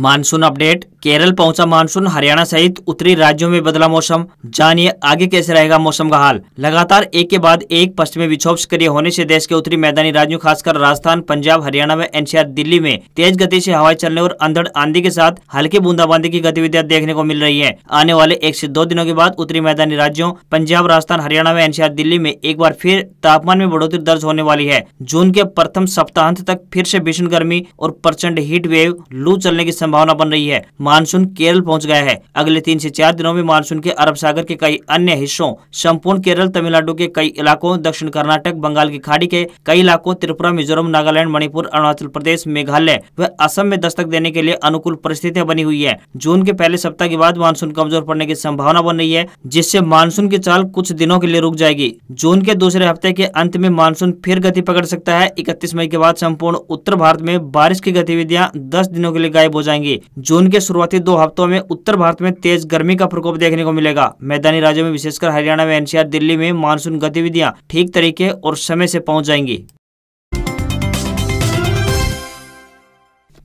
Monsoon update Kerala पहुंचा monsoon Haryana सहित उत्तरी राज्यों में बदला मौसम जानिए आगे कैसे रहेगा मौसम का हाल लगातार एक के बाद एक पश्चिमी विक्षोभ सक्रिय होने से देश के उत्तरी मैदानी राज्यों खासकर राजस्थान पंजाब हरियाणा व एनसीआर दिल्ली में तेज गति से हवाएं चलने और अंधड़ आंधी के साथ हल्की बूंदाबांदी की गतिविधियां देखने को मिल रही है आने वाले एक ऐसी दो दिनों के बाद उत्तरी मैदानी राज्यों पंजाब राजस्थान हरियाणा व एनसीआर दिल्ली में एक बार फिर तापमान में बढ़ोतरी दर्ज होने वाली है जून के प्रथम सप्ताहांत तक फिर से भीषण गर्मी और प्रचंड हीट वेव लू चलने की संभावना बन रही है मानसून केरल पहुँच गया है अगले तीन ऐसी चार दिनों में मानसून के अरब सागर के कई अन्य हिस्सों संपूर्ण केरल तमिलनाडु के कई इलाकों दक्षिण कर्नाटक बंगाल की खाड़ी के कई इलाकों त्रिपुरा मिजोरम नागालैंड मणिपुर अरुणाचल प्रदेश मेघालय व असम में दस्तक देने के लिए अनुकूल परिस्थितियाँ बनी हुई है जून के पहले सप्ताह के बाद मानसून कमजोर पड़ने की संभावना बन रही है जिससे मानसून की चाल कुछ दिनों के लिए रुक जाएगी जून के दूसरे हफ्ते के अंत में मानसून फिर गति पकड़ सकता है इकतीस मई के बाद संपूर्ण उत्तर भारत में बारिश की गतिविधियां दस दिनों के लिए गायब हो जाएगी जाएंगी जून के शुरुआती दो हफ्तों में उत्तर भारत में तेज गर्मी का प्रकोप देखने को मिलेगा मैदानी राज्यों में विशेषकर हरियाणा में एनसीआर दिल्ली में मानसून गतिविधियां ठीक तरीके और समय से पहुंच जाएंगी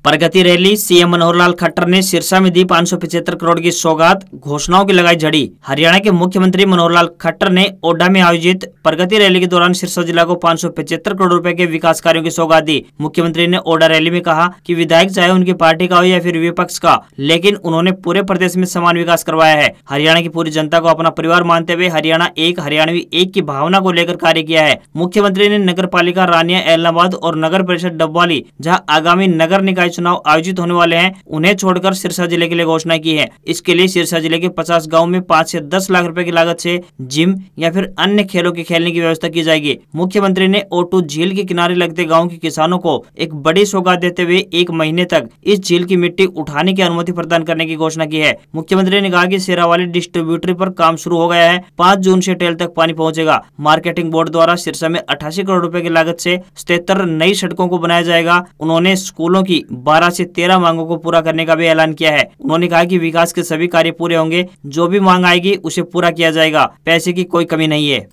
प्रगति रैली सीएम मनोहर लाल खट्टर ने सिरसा में दी पाँच करोड़ की सौगात घोषणाओं की लगाई झड़ी हरियाणा के मुख्यमंत्री मनोहर लाल खट्टर ने ओडा में आयोजित प्रगति रैली के दौरान सिरसा जिला को पाँच करोड़ रुपए के विकास कार्यों की सौगात दी मुख्यमंत्री ने ओडा रैली में कहा कि विधायक चाहे उनकी पार्टी का हो या फिर विपक्ष का लेकिन उन्होंने पूरे प्रदेश में समान विकास करवाया है हरियाणा की पूरी जनता को अपना परिवार मानते हुए हरियाणा एक हरियाणवी एक की भावना को लेकर कार्य किया है मुख्यमंत्री ने नगर पालिका रानिया और नगर परिषद डब्वाली जहाँ आगामी नगर निकाय चुनाव आयोजित होने वाले हैं उन्हें छोड़कर सिरसा जिले के लिए घोषणा की है इसके लिए सिरसा जिले के पचास गाँव में पाँच ऐसी दस लाख रूपए की लागत ऐसी जिम या फिर अन्य खेलों के खेलने की व्यवस्था की जाएगी मुख्यमंत्री ने ओटू झील के किनारे लगते गाँव के किसानों को एक बड़ी सौगात देते हुए एक महीने तक इस झील की मिट्टी उठाने की अनुमति प्रदान करने की घोषणा की है मुख्यमंत्री ने कहा की सेरा वाली डिस्ट्रीब्यूटरी आरोप काम शुरू हो गया है पाँच जून ऐसी टेल तक पानी पहुँचेगा मार्केटिंग बोर्ड द्वारा सिरसा में अठासी करोड़ रूपए की लागत ऐसी सतहत्तर नई सड़कों को बनाया जाएगा उन्होंने स्कूलों की बारह से तेरह मांगों को पूरा करने का भी ऐलान किया है उन्होंने कहा की विकास के सभी कार्य पूरे होंगे जो भी मांग आएगी उसे पूरा किया जाएगा पैसे की कोई कमी नहीं है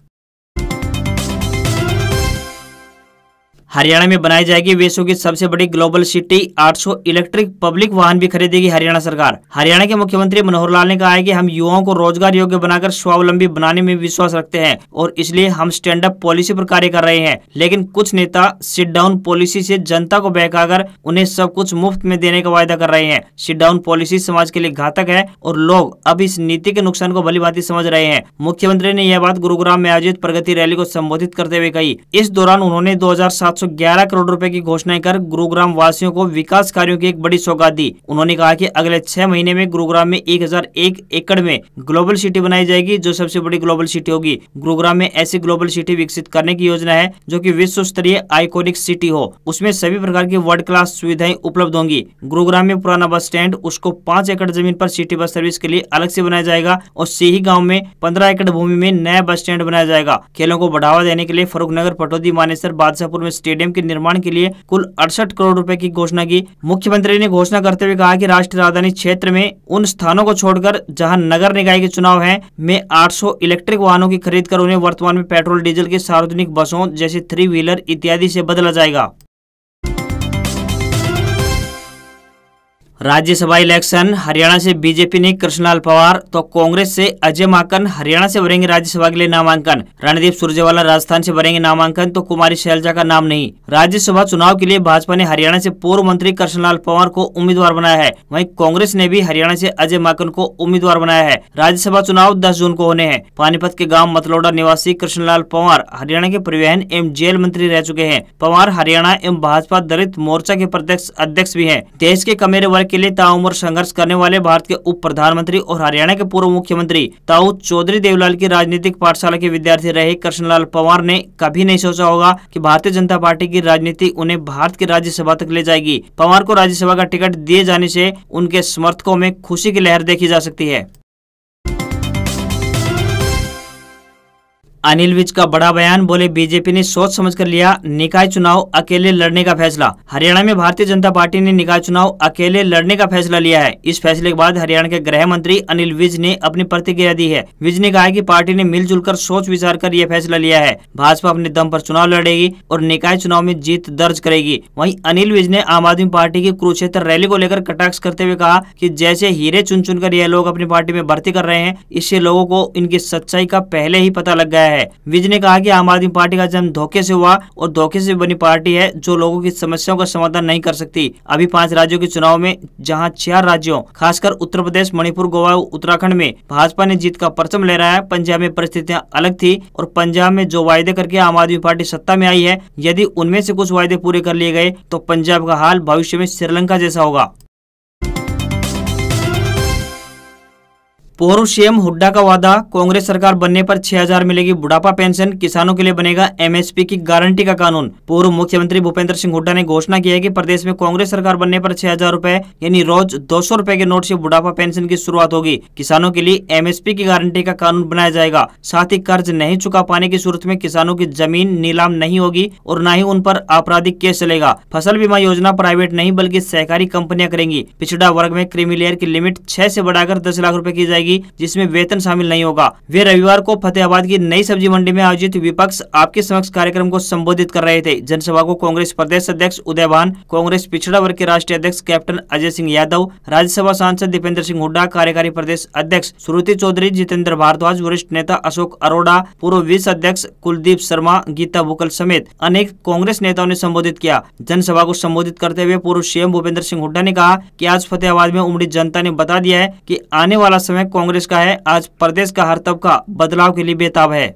हरियाणा में बनाई जाएगी विश्व की सबसे बड़ी ग्लोबल सिटी 800 इलेक्ट्रिक पब्लिक वाहन भी खरीदेगी हरियाणा सरकार हरियाणा के मुख्यमंत्री मनोहर लाल ने कहा है कि हम युवाओं को रोजगार योग्य बनाकर स्वावलंबी बनाने में विश्वास रखते हैं और इसलिए हम स्टैंड अप पॉलिसी पर कार्य कर रहे हैं लेकिन कुछ नेता सिट डाउन पॉलिसी ऐसी जनता को बहका उन्हें सब कुछ मुफ्त में देने का वायदा कर रहे हैं सिट डाउन पॉलिसी समाज के लिए घातक है और लोग अब इस नीति के नुकसान को भली भांति समझ रहे हैं मुख्यमंत्री ने यह बात गुरुग्राम में आयोजित प्रगति रैली को संबोधित करते हुए कही इस दौरान उन्होंने दो 111 करोड़ रुपए की घोषणाएं कर गुरुग्राम वासियों को विकास कार्यों की एक बड़ी सौगात दी उन्होंने कहा कि अगले छह महीने में गुरुग्राम में 1001 एकड़ में ग्लोबल सिटी बनाई जाएगी जो सबसे बड़ी ग्लोबल सिटी होगी गुरुग्राम में ऐसी ग्लोबल सिटी विकसित करने की योजना है जो की विश्व स्तरीय आइकोनिक सिटी हो उसमें सभी प्रकार की वर्ल्ड क्लास सुविधाएं उपलब्ध होंगी गुरुग्राम में पुराना बस स्टैंड उसको पांच एकड़ जमीन आरोप सिटी बस सर्विस के लिए अलग ऐसी बनाया जाएगा और सीही गाँव में पंद्रह एकड़ भूमि में नया बस स्टैंड बनाया जाएगा खेलों को बढ़ावा देने के लिए नगर पटोदी मानेसर बादशाहपुर में स्टेडियम स्टेडियम के निर्माण के लिए कुल अड़सठ करोड़ रूपए की घोषणा की मुख्यमंत्री ने घोषणा करते हुए कहा की राष्ट्रीय राजधानी क्षेत्र में उन स्थानों को छोड़कर जहाँ नगर निकाय के चुनाव है में आठ इलेक्ट्रिक वाहनों की खरीद कर उन्हें वर्तमान में पेट्रोल डीजल की सार्वजनिक बसों जैसे थ्री व्हीलर इत्यादि से बदला जाएगा राज्यसभा इलेक्शन हरियाणा से बीजेपी ने कृष्णलाल पवार तो कांग्रेस से अजय माकन हरियाणा से भरेंगे राज्यसभा के लिए नामांकन रणदीप सुरजेवाला राजस्थान से भरेंगे नामांकन तो कुमारी शैलजा का नाम नहीं राज्यसभा चुनाव के लिए भाजपा ने हरियाणा से पूर्व मंत्री कृष्णलाल पवार को उम्मीदवार बनाया है वही कांग्रेस ने भी हरियाणा ऐसी अजय माकन को उम्मीदवार बनाया है राज्यसभा चुनाव दस जून को होने हैं पानीपत के गाँव मतलौडा निवासी कृष्णलाल पवार हरियाणा के परिवहन एवं जेल मंत्री रह चुके हैं पवार हरियाणा एवं भाजपा दलित मोर्चा के प्रत्यक्ष अध्यक्ष भी है देश के कमेरे वर्ग के लिए ताउमर संघर्ष करने वाले भारत के उप प्रधानमंत्री और हरियाणा के पूर्व मुख्यमंत्री ताऊ चौधरी देवलाल की राजनीतिक पाठशाला के विद्यार्थी रहे कृष्णलाल पवार ने कभी नहीं सोचा होगा कि भारतीय जनता पार्टी की राजनीति उन्हें भारत की राज्यसभा तक ले जाएगी पवार को राज्यसभा का टिकट दिए जाने से उनके समर्थकों में खुशी की लहर देखी जा सकती है अनिल विज का बड़ा बयान बोले बीजेपी ने सोच समझकर लिया निकाय चुनाव अकेले लड़ने का फैसला हरियाणा में भारतीय जनता पार्टी ने निकाय चुनाव अकेले लड़ने का फैसला लिया है इस फैसले के बाद हरियाणा के गृह मंत्री अनिल विज ने अपनी प्रतिक्रिया दी है विज ने कहा की पार्टी ने मिलजुल कर सोच विचार कर यह फैसला लिया है भाजपा अपने दम आरोप चुनाव लड़ेगी और निकाय चुनाव में जीत दर्ज करेगी वही अनिल विज ने आम आदमी पार्टी की कुरुक्षेत्र रैली को लेकर कटाक्ष करते हुए कहा की जैसे हीरे चुन चुनकर यह लोग अपनी पार्टी में भर्ती कर रहे हैं इससे लोगों को इनकी सच्चाई का पहले ही पता लग गया है है विज ने कहा कि आम आदमी पार्टी का जन्म धोखे से हुआ और धोखे से बनी पार्टी है जो लोगों की समस्याओं का समाधान नहीं कर सकती अभी पांच राज्यों के चुनाव में जहाँ चार राज्यों खासकर उत्तर प्रदेश मणिपुर गोवा उत्तराखंड में भाजपा ने जीत का परचम ले रहा है पंजाब में परिस्थितियाँ अलग थी और पंजाब में जो वायदे करके आम आदमी पार्टी सत्ता में आई है यदि उनमें से कुछ वायदे पूरे कर लिए गए तो पंजाब का हाल भविष्य में श्रीलंका जैसा होगा सीएम हुड्डा का वादा कांग्रेस सरकार बनने पर 6000 मिलेगी बुढ़ापा पेंशन किसानों के लिए बनेगा एमएसपी की गारंटी का कानून पूर्व मुख्यमंत्री भूपेंद्र सिंह हुड्डा ने घोषणा की है कि प्रदेश में कांग्रेस सरकार बनने पर 6000 रुपए यानी रोज 200 रुपए के नोट से बुढ़ापा पेंशन की शुरुआत होगी किसानों के लिए एम की गारंटी का कानून बनाया जाएगा साथ ही कर्ज नहीं चुका पाने की सूरत में किसानों की जमीन नीलाम नहीं होगी और न ही उन पर आपराधिक केस चलेगा फसल बीमा योजना प्राइवेट नहीं बल्कि सहकारी कंपनियां करेंगी पिछड़ा वर्ग में क्रीमी लेयर की लिमिट छह ऐसी बढ़ाकर दस लाख रूपए की जाएगी जाएगी जिसमें वेतन शामिल नहीं होगा वे रविवार को फतेहाबाद की नई सब्जी मंडी में आयोजित विपक्ष आपके समक्ष कार्यक्रम को संबोधित कर रहे थे जनसभा को कांग्रेस प्रदेश अध्यक्ष उदय भान कांग्रेस पिछड़ा वर्ग के राष्ट्रीय अध्यक्ष कैप्टन अजय सिंह यादव राज्यसभा सांसद दीपेंद्र सिंह हुड्डा कार्यकारी प्रदेश अध्यक्ष श्रुति चौधरी जितेंद्र भारद्वाज वरिष्ठ नेता अशोक अरोड़ा पूर्व विश्व अध्यक्ष कुलदीप शर्मा गीता बुकल समेत अनेक कांग्रेस नेताओं ने संबोधित किया जनसभा को संबोधित करते हुए पूर्व सीएम भूपेंद्र सिंह हुड्डा ने कहा कि आज फतेहाबाद में उमड़ी जनता ने बता दिया है कि आने वाला समय कांग्रेस का है आज प्रदेश का हर तबका बदलाव के लिए बेताब है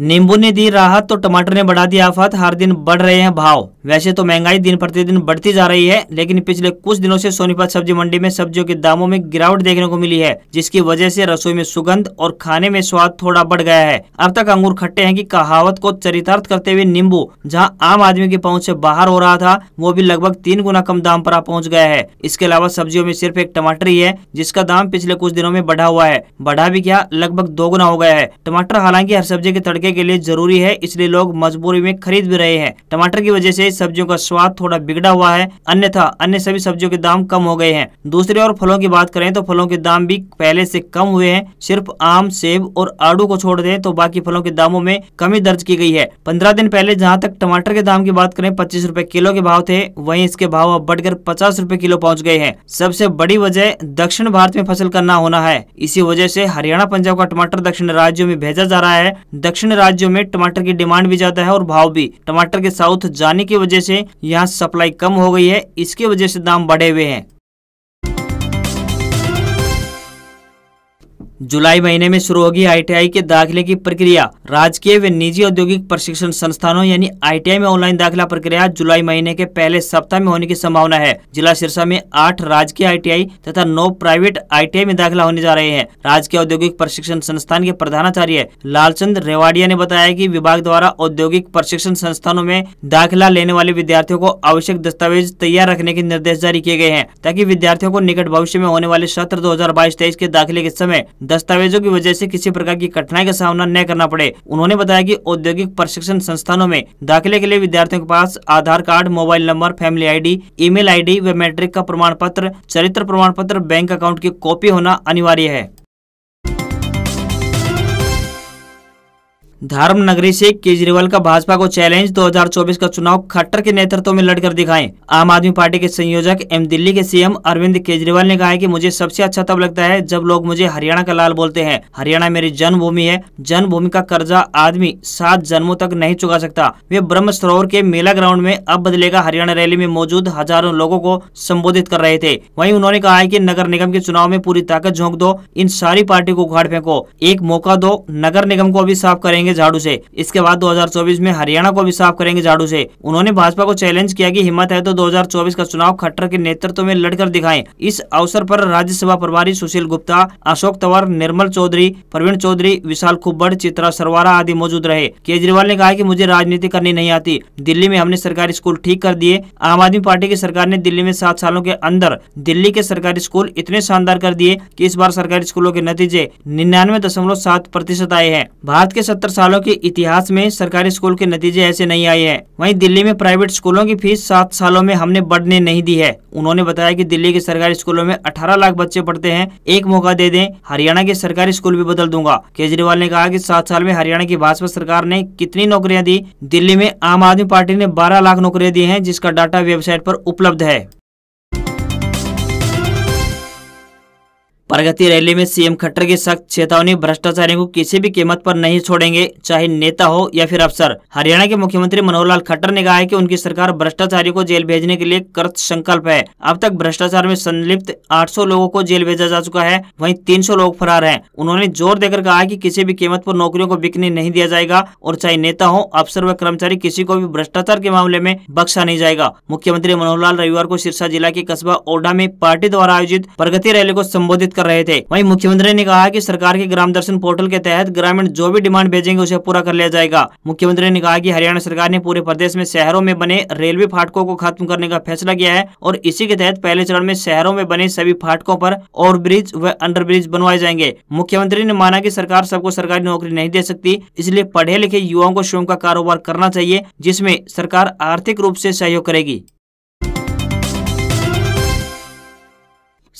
नींबू ने दी राहत तो टमाटर ने बढ़ा दी आफत हर दिन बढ़ रहे हैं भाव वैसे तो महंगाई दिन प्रतिदिन बढ़ती जा रही है लेकिन पिछले कुछ दिनों से सोनीपत सब्जी मंडी में सब्जियों के दामों में गिरावट देखने को मिली है जिसकी वजह से रसोई में सुगंध और खाने में स्वाद थोड़ा बढ़ गया है अब तक अंगूर खट्टे है की कहावत को चरितार्थ करते हुए नींबू जहाँ आम आदमी की पहुँच ऐसी बाहर हो रहा था वो भी लगभग तीन गुना कम दाम आरोप पहुँच गया है इसके अलावा सब्जियों में सिर्फ एक टमाटर ही है जिसका दाम पिछले कुछ दिनों में बढ़ा हुआ है बढ़ा भी क्या लगभग दो गुना हो गया है टमाटर हालांकि हर सब्जी के तड़के इलाके के लिए जरूरी है इसलिए लोग मजबूरी में खरीद भी रहे हैं टमाटर की वजह से सब्जियों का स्वाद थोड़ा बिगड़ा हुआ है अन्यथा अन्य सभी सब्जियों के दाम कम हो गए हैं दूसरी और फलों की बात करें तो फलों के दाम भी पहले से कम हुए हैं सिर्फ आम सेब और आड़ू को छोड़ दें तो बाकी फलों के दामों में कमी दर्ज की गई है पंद्रह दिन पहले जहाँ तक टमाटर के दाम की बात करें पच्चीस रूपए किलो के भाव थे वही इसके भाव अब बढ़कर पचास रूपए किलो पहुँच गए हैं सबसे बड़ी वजह दक्षिण भारत में फसल का न होना है इसी वजह से हरियाणा पंजाब का टमाटर दक्षिण राज्यों में भेजा जा रहा है दक्षिण राज्यों में टमाटर की डिमांड भी ज्यादा है और भाव भी टमाटर के साउथ जाने की वजह से यहाँ सप्लाई कम हो गई है इसकी वजह से दाम बढ़े हुए हैं जुलाई महीने में शुरू होगी आईटीआई के दाखिले की प्रक्रिया राजकीय व निजी औद्योगिक प्रशिक्षण संस्थानों यानी आईटीआई में ऑनलाइन दाखिला प्रक्रिया जुलाई महीने के पहले सप्ताह में होने की संभावना है जिला सिरसा में आठ राजकीय आईटीआई तथा नौ प्राइवेट आईटीआई में दाखिला होने जा रहे हैं राजकीय औद्योगिक प्रशिक्षण संस्थान के प्रधानाचार्य लालचंद रेवाड़िया ने बताया की विभाग द्वारा औद्योगिक प्रशिक्षण संस्थानों में दाखिला लेने वाले विद्यार्थियों को आवश्यक दस्तावेज तैयार रखने के निर्देश जारी किए गए हैं ताकि विद्यार्थियों को निकट भविष्य में होने वाले सत्र दो हजार के दाखिले के समय दस्तावेजों की वजह से किसी प्रकार की कठिनाई का सामना न करना पड़े उन्होंने बताया कि औद्योगिक प्रशिक्षण संस्थानों में दाखिले के लिए विद्यार्थियों के पास Aadhaar card mobile number family ID email ई व मैट्रिक का प्रमाण पत्र चरित्र प्रमाण पत्र बैंक अकाउंट की कॉपी होना अनिवार्य है धर्म नगरी से केजरीवाल का भाजपा को चैलेंज 2024 का चुनाव खट्टर के नेतृत्व में लड़कर दिखाएं। आम आदमी पार्टी के संयोजक एम दिल्ली के सीएम अरविंद केजरीवाल ने कहा है कि मुझे सबसे अच्छा तब लगता है जब लोग मुझे हरियाणा का लाल बोलते हैं हरियाणा मेरी जन्मभूमि है जन्मभूमि का कर्जा आदमी सात जन्मों तक नहीं चुका सकता वे ब्रह्म सरोवर के मेला ग्राउंड में अब बदलेगा हरियाणा रैली में मौजूद हजारों लोगों को संबोधित कर रहे थे वही उन्होंने कहा है की नगर निगम के चुनाव में पूरी ताकत झोंक दो इन सारी पार्टी को उखाड़ फेंको एक मौका दो नगर निगम को अभी साफ करेंगे करेंगे झाड़ू से इसके बाद 2024 में हरियाणा को भी साफ करेंगे झाड़ू से उन्होंने भाजपा को चैलेंज किया कि हिम्मत है तो 2024 का चुनाव खट्टर के नेतृत्व में लड़कर दिखाएं इस अवसर पर राज्यसभा प्रभारी सुशील गुप्ता अशोक तंवर निर्मल चौधरी प्रवीण चौधरी विशाल खुब्बड़ चित्रा सरवारा आदि मौजूद रहे केजरीवाल ने कहा की मुझे राजनीति करनी नहीं आती दिल्ली में हमने सरकारी स्कूल ठीक कर दिए आम आदमी पार्टी की सरकार ने दिल्ली में सात सालों के अंदर दिल्ली के सरकारी स्कूल इतने शानदार कर दिए की इस बार सरकारी स्कूलों के नतीजे निन्यानवे दशमलव सात प्रतिशत आए हैं भारत के सत्तर सालों के इतिहास में सरकारी स्कूल के नतीजे ऐसे नहीं आए हैं वहीं दिल्ली में प्राइवेट स्कूलों की फीस सात सालों में हमने बढ़ने नहीं दी है उन्होंने बताया कि दिल्ली के सरकारी स्कूलों में 18 लाख बच्चे पढ़ते हैं एक मौका दे दें हरियाणा के सरकारी स्कूल भी बदल दूंगा केजरीवाल ने कहा की सात साल में हरियाणा की भाजपा सरकार ने कितनी नौकरियाँ दी दिल्ली में आम आदमी पार्टी ने बारह लाख नौकरियाँ दी है जिसका डाटा वेबसाइट आरोप उपलब्ध है प्रगति रैली में सीएम खट्टर की सख्त चेतावनी भ्रष्टाचारियों को किसी भी कीमत पर नहीं छोड़ेंगे चाहे नेता हो या फिर अफसर हरियाणा के मुख्यमंत्री मनोहर लाल खट्टर ने कहा है कि उनकी सरकार भ्रष्टाचारियों को जेल भेजने के लिए कृत संकल्प है अब तक भ्रष्टाचार में संलिप्त 800 लोगों को जेल भेजा जा चुका है वही तीन लोग फरार है उन्होंने जोर देकर कहा कि किसी भी कीमत आरोप नौकरियों को बिकने नहीं दिया जाएगा और चाहे नेता हो अफसर व कर्मचारी किसी को भी भ्रष्टाचार के मामले में बख्शा नहीं जाएगा मुख्यमंत्री मनोहर लाल रविवार को सिरसा जिला के कस्बा ओडा में पार्टी द्वारा आयोजित प्रगति रैली को संबोधित कर रहे थे वही मुख्यमंत्री ने कहा की सरकार के ग्राम दर्शन पोर्टल के तहत ग्रामीण जो भी डिमांड भेजेंगे उसे पूरा कर लिया जाएगा मुख्यमंत्री ने कहा की हरियाणा सरकार ने पूरे प्रदेश में शहरों में बने रेलवे फाटकों को खत्म करने का फैसला किया है और इसी के तहत पहले चरण में शहरों में बने सभी फाटकों पर ओवर ब्रिज व अंडर ब्रिज बनवाए जाएंगे मुख्यमंत्री ने माना कि सरकार सबको सरकारी नौकरी नहीं दे सकती इसलिए पढ़े लिखे युवाओं को स्वयं का कारोबार करना चाहिए जिसमें सरकार आर्थिक रूप से सहयोग करेगी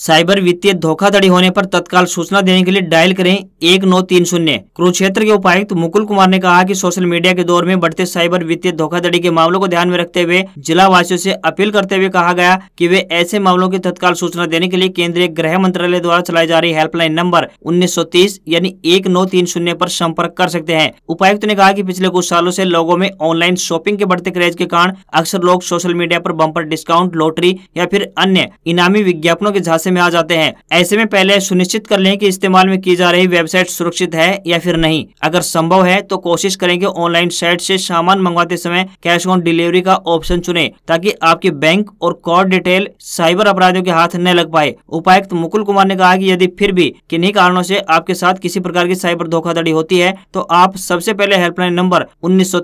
साइबर वित्तीय धोखाधड़ी होने पर तत्काल सूचना देने के लिए डायल करें एक नौ तीन शून्य कुरुक्षेत्र के उपायुक्त मुकुल कुमार ने कहा कि सोशल मीडिया के दौर में बढ़ते साइबर वित्तीय धोखाधड़ी के मामलों को ध्यान में रखते हुए जिला वासियों से अपील करते हुए कहा गया कि वे ऐसे मामलों की तत्काल सूचना देने के लिए केंद्रीय गृह मंत्रालय द्वारा चलाई जा रही हेल्पलाइन नंबर उन्नीस यानी एक नौ तीन शून्य आरोप संपर्क कर सकते हैं उपायुक्त ने कहा की पिछले कुछ सालों ऐसी लोगों में ऑनलाइन शॉपिंग के बढ़ते क्रेज के कारण अक्सर लोग सोशल मीडिया आरोप बम्पर डिस्काउंट लॉटरी या फिर अन्य इनामी विज्ञापनों के झांसे हिस्से में आ जाते हैं ऐसे में पहले सुनिश्चित कर लें कि इस्तेमाल में की जा रही वेबसाइट सुरक्षित है या फिर नहीं अगर संभव है तो कोशिश करें कि ऑनलाइन साइट से सामान मंगवाते समय कैश ऑन डिलीवरी का ऑप्शन चुने ताकि आपके बैंक और कॉर्ड डिटेल साइबर अपराधियों के हाथ न लग पाए उपायुक्त मुकुल कुमार ने कहा की यदि फिर भी किन्हीं कारणों ऐसी आपके साथ किसी प्रकार की साइबर धोखाधड़ी होती है तो आप सबसे पहले हेल्पलाइन नंबर उन्नीस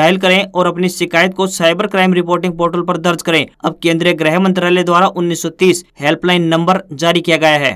डायल करें और अपनी शिकायत को साइबर क्राइम रिपोर्टिंग पोर्टल आरोप दर्ज करें अब केंद्रीय गृह मंत्रालय द्वारा उन्नीस हेल्पलाइन नंबर नंबर जारी किया गया है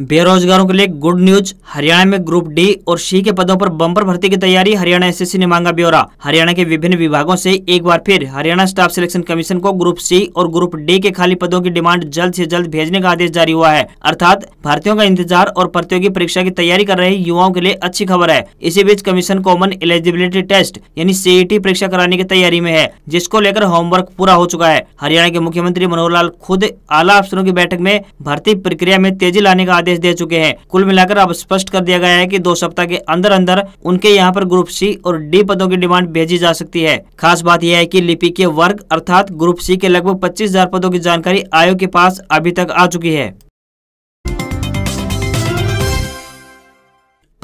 बेरोजगारों के लिए गुड न्यूज हरियाणा में ग्रुप डी और सी के पदों पर बम्पर भर्ती की तैयारी हरियाणा एसएससी ने मांगा ब्यौरा हरियाणा के विभिन्न विभागों से एक बार फिर हरियाणा स्टाफ सिलेक्शन कमीशन को ग्रुप सी और ग्रुप डी के खाली पदों की डिमांड जल्द से जल्द भेजने का आदेश जारी हुआ है अर्थात भारतीयों का इंतजार और प्रतियोगी परीक्षा की तैयारी कर रहे युवाओं के लिए अच्छी खबर है इसी बीच कमीशन कॉमन एलिजिबिलिटी टेस्ट यानी सीई e परीक्षा कराने की तैयारी में है जिसको लेकर होमवर्क पूरा हो चुका है हरियाणा के मुख्यमंत्री मनोहर लाल खुद आला अफसरों की बैठक में भर्ती प्रक्रिया में तेजी लाने का आदेश दे चुके हैं कुल मिलाकर अब स्पष्ट कर दिया गया है कि दो सप्ताह के अंदर अंदर उनके यहाँ पर ग्रुप सी और डी पदों की डिमांड भेजी जा सकती है खास बात यह है की लिपि के वर्ग अर्थात ग्रुप सी के लगभग पच्चीस पदों की जानकारी आयोग के पास अभी तक आ चुकी है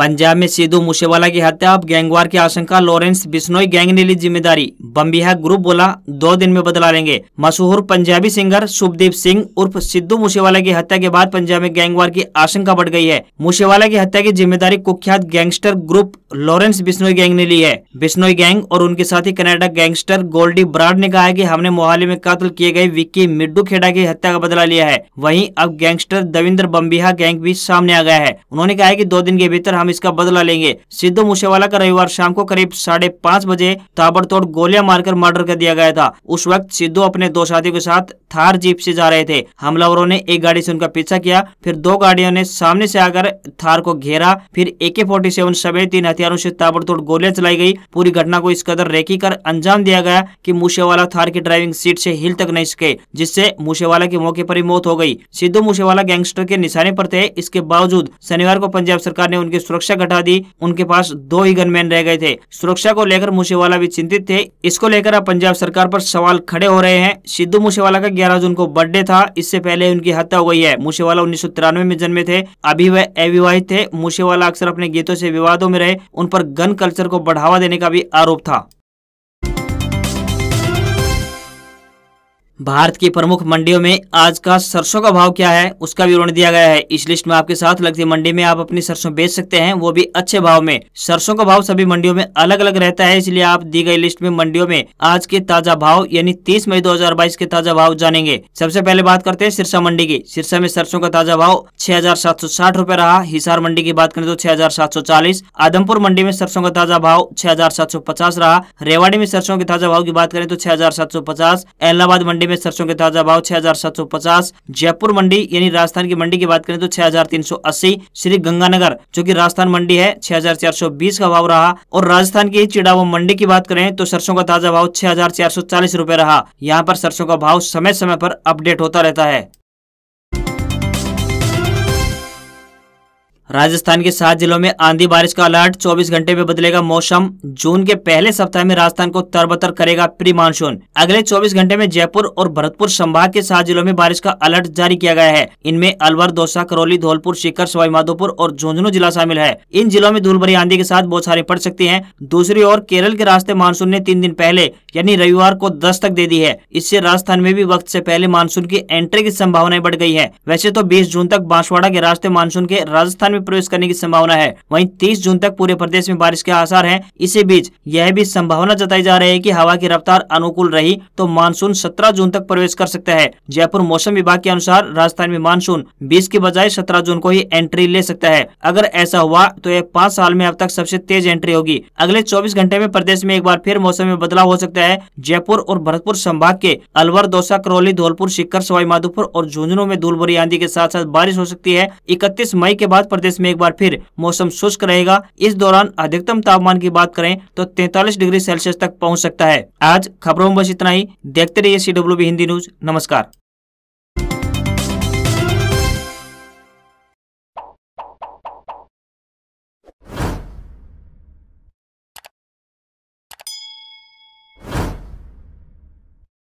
पंजाब में सिद्धू मूसेवाला की हत्या अब गैंगवार की आशंका लॉरेंस बिश्नोई गैंग ने ली जिम्मेदारी बम्बिया ग्रुप बोला दो दिन में बदला लेंगे मशहूर पंजाबी सिंगर शुभदीप सिंह उर्फ सिद्धू मूसेवाला की हत्या के बाद पंजाब में गैंगवार की आशंका बढ़ गई है मूसेवाला की हत्या की जिम्मेदारी कुख्यात gangster group Lawrence Bishnoi gang ने ली है बिश्नोई गैंग और उनके साथी कनाडा गैंगस्टर गोल्डी ब्राड ने कहा है की हमने मोहाली में कत्ल किए गए विक्की मिड्डू खेड़ा की हत्या का बदला लिया है वही अब गैंगस्टर दविंदर बम्बिया गैंग भी सामने आ गया है उन्होंने कहा की दो दिन के भीतर हम इसका बदला लेंगे सिद्धू मूसेवाला का रविवार शाम को करीब साढ़े पाँच बजे ताबड़तोड़ गोलियां मारकर मर्डर कर दिया गया था उस वक्त सिद्धू अपने दो साथियों के साथ थार जीप से जा रहे थे हमलावरों ने एक गाड़ी से उनका पीछा किया फिर दो गाड़ियों ने सामने से आकर थार को घेरा फिर ए के फोर्टी सेवन समेत तीन हथियारों से ताबड़तोड़ गोलियां चलाई गई पूरी घटना को इस कदर रेकी कर अंजाम दिया गया कि मूसेवाला थार की ड्राइविंग सीट से हिल तक नहीं सके जिससे मूसेवाला की मौके पर ही मौत हो गई सिद्धू मूसेवाला गैंगस्टर के निशाने पर थे इसके बावजूद शनिवार को पंजाब सरकार ने उनकी सुरक्षा सुरक्षा घटा दी उनके पास दो ही गनमैन रह गए थे सुरक्षा को लेकर मूसेवाला भी चिंतित थे इसको लेकर अब पंजाब सरकार पर सवाल खड़े हो रहे हैं सिद्धू मूसेवाला का ग्यारह जून को बर्थडे था इससे पहले उनकी हत्या हो गई है मूसेवाला उन्नीस में जन्मे थे अभी वह अविवाहित थे मूसेवाला अक्सर अपने गीतों से विवादों में रहे उन पर गन कल्चर को बढ़ावा देने का भी आरोप था भारत की प्रमुख मंडियों में आज का सरसों का भाव क्या है उसका विवरण दिया गया है इस लिस्ट में आपके साथ लगती मंडी में आप अपनी सरसों बेच सकते हैं वो भी अच्छे भाव में सरसों का भाव सभी मंडियों में अलग अलग रहता है इसलिए आप दी गई लिस्ट में मंडियों में आज के ताजा भाव यानी 30 मई 2022 के ताजा भाव जानेंगे सबसे पहले बात करते हैं सिरसा मंडी की सिरसा में सरसों का ताजा भाव छह रहा हिसार मंडी की बात करें तो छह आदमपुर मंडी में सरसों का ताजा भाव छह रहा रेवाड़ी में सरसों के ताजा भाव की बात करें तो छह एलनाबाद मंडी में सरसों के ताजा भाव छह जयपुर मंडी यानी राजस्थान की मंडी की बात करें तो छह श्री गंगानगर जो की राजस्थान मंडी है छह का भाव रहा और राजस्थान की चिड़ावा मंडी की बात करें तो सरसों का ताजा भाव छह हजार रहा यहाँ पर सरसों का भाव समय समय पर अपडेट होता रहता है राजस्थान के सात जिलों में आंधी बारिश का अलर्ट 24 घंटे में बदलेगा मौसम जून के पहले सप्ताह में राजस्थान को तरबतर करेगा प्री मानसून अगले 24 घंटे में जयपुर और भरतपुर संभाग के सात जिलों में बारिश का अलर्ट जारी किया गया है इनमें अलवर दौसा करौली धौलपुर सीकर सवाईमाधोपुर और झुंझुनू जिला शामिल है इन जिलों में धूल भरी आंधी के साथ बौछारें पड़ सकती है दूसरी ओर केरल के रास्ते मानसून ने तीन दिन पहले यानी रविवार को दस्तक दे दी है इससे राजस्थान में भी वक्त ऐसी पहले मानसून की एंट्री की संभावनाएं बढ़ गई है वैसे तो बीस जून तक बांसवाड़ा के रास्ते मानसून के राजस्थान में प्रवेश करने की संभावना है वही तीस जून तक पूरे प्रदेश में बारिश के आसार है इसी बीच यह भी संभावना जताई जा रही है की हवा की रफ्तार अनुकूल रही तो मानसून सत्रह जून तक प्रवेश कर सकता है जयपुर मौसम विभाग के अनुसार राजस्थान में मानसून बीस के बजाय सत्रह जून को ही एंट्री ले सकता है अगर ऐसा हुआ तो यह पाँच साल में अब तक सबसे तेज एंट्री होगी अगले चौबीस घंटे में प्रदेश में एक बार फिर मौसम में बदलाव हो सकता है जयपुर और भरतपुर संभाग के अलवर दौसा करौली धौलपुर सिक्कर सवाई माधोपुर और झुंझुनू में धूल भरी आंधी के साथ साथ बारिश हो सकती है इकतीस मई के बाद प्रदेश प्रदेश में एक बार फिर मौसम शुष्क रहेगा इस दौरान अधिकतम तापमान की बात करें तो तैतालीस डिग्री सेल्सियस तक पहुँच सकता है आज खबरों में बस इतना ही देखते रहिए सी हिंदी न्यूज नमस्कार